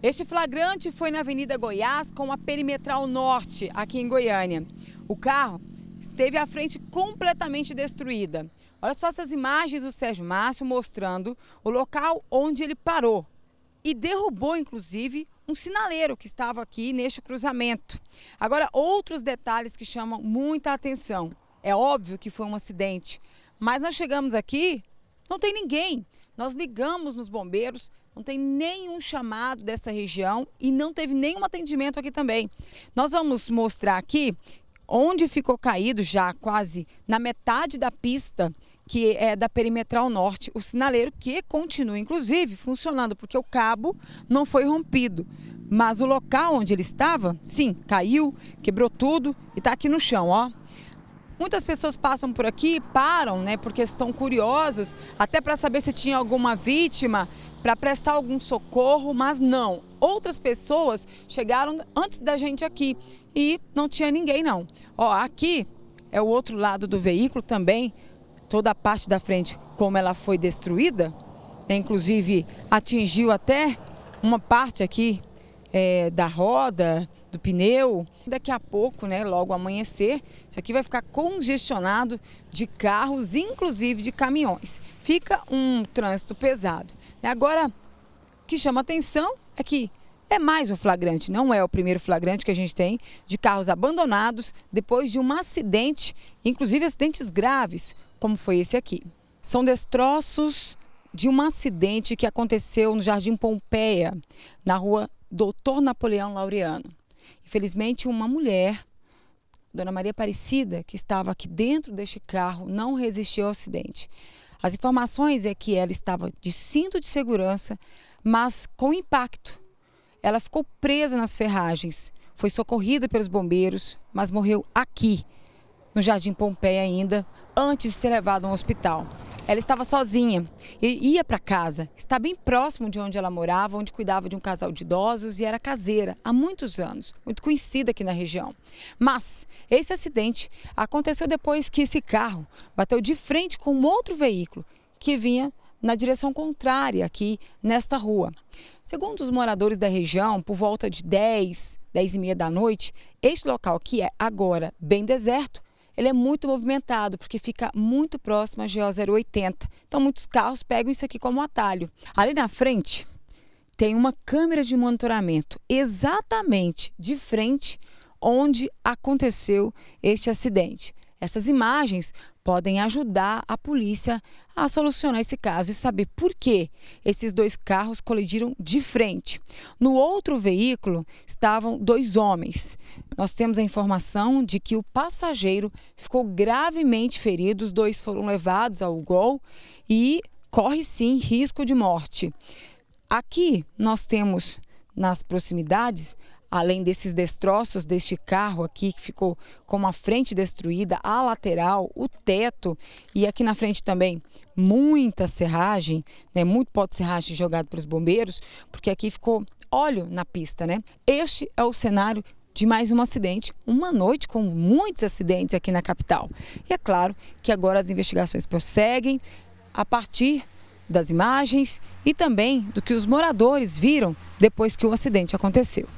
Este flagrante foi na Avenida Goiás com a Perimetral Norte, aqui em Goiânia. O carro esteve à frente completamente destruída. Olha só essas imagens do Sérgio Márcio mostrando o local onde ele parou e derrubou, inclusive, um sinaleiro que estava aqui neste cruzamento. Agora, outros detalhes que chamam muita atenção. É óbvio que foi um acidente, mas nós chegamos aqui não tem ninguém. Nós ligamos nos bombeiros, não tem nenhum chamado dessa região e não teve nenhum atendimento aqui também. Nós vamos mostrar aqui onde ficou caído já quase na metade da pista que é da perimetral norte, o sinaleiro que continua inclusive funcionando porque o cabo não foi rompido. Mas o local onde ele estava, sim, caiu, quebrou tudo e está aqui no chão, ó. Muitas pessoas passam por aqui, param, né, porque estão curiosos, até para saber se tinha alguma vítima, para prestar algum socorro, mas não. Outras pessoas chegaram antes da gente aqui e não tinha ninguém não. Ó, aqui é o outro lado do veículo também, toda a parte da frente como ela foi destruída, né, inclusive atingiu até uma parte aqui é, da roda, do pneu. Daqui a pouco, né, logo amanhecer, isso aqui vai ficar congestionado de carros, inclusive de caminhões. Fica um trânsito pesado. Agora, o que chama atenção é que é mais um flagrante, não é o primeiro flagrante que a gente tem de carros abandonados depois de um acidente, inclusive acidentes graves, como foi esse aqui. São destroços de um acidente que aconteceu no Jardim Pompeia, na rua Doutor Napoleão Laureano. Infelizmente, uma mulher, Dona Maria Aparecida, que estava aqui dentro deste carro, não resistiu ao acidente. As informações é que ela estava de cinto de segurança, mas com impacto. Ela ficou presa nas ferragens, foi socorrida pelos bombeiros, mas morreu aqui, no Jardim Pompeia ainda, antes de ser levada ao hospital. Ela estava sozinha e ia para casa. Está bem próximo de onde ela morava, onde cuidava de um casal de idosos e era caseira há muitos anos, muito conhecida aqui na região. Mas esse acidente aconteceu depois que esse carro bateu de frente com outro veículo que vinha na direção contrária aqui nesta rua. Segundo os moradores da região, por volta de 10, 10 e meia da noite, este local que é agora bem deserto ele é muito movimentado, porque fica muito próximo à GO 080. Então, muitos carros pegam isso aqui como atalho. Ali na frente, tem uma câmera de monitoramento exatamente de frente onde aconteceu este acidente. Essas imagens podem ajudar a polícia a solucionar esse caso e saber por que esses dois carros colidiram de frente. No outro veículo estavam dois homens. Nós temos a informação de que o passageiro ficou gravemente ferido, os dois foram levados ao gol e corre sim risco de morte. Aqui nós temos nas proximidades além desses destroços deste carro aqui, que ficou com a frente destruída, a lateral, o teto e aqui na frente também muita serragem, né, muito pó de serragem jogado para os bombeiros, porque aqui ficou óleo na pista, né? Este é o cenário de mais um acidente, uma noite com muitos acidentes aqui na capital. E é claro que agora as investigações prosseguem a partir das imagens e também do que os moradores viram depois que o acidente aconteceu.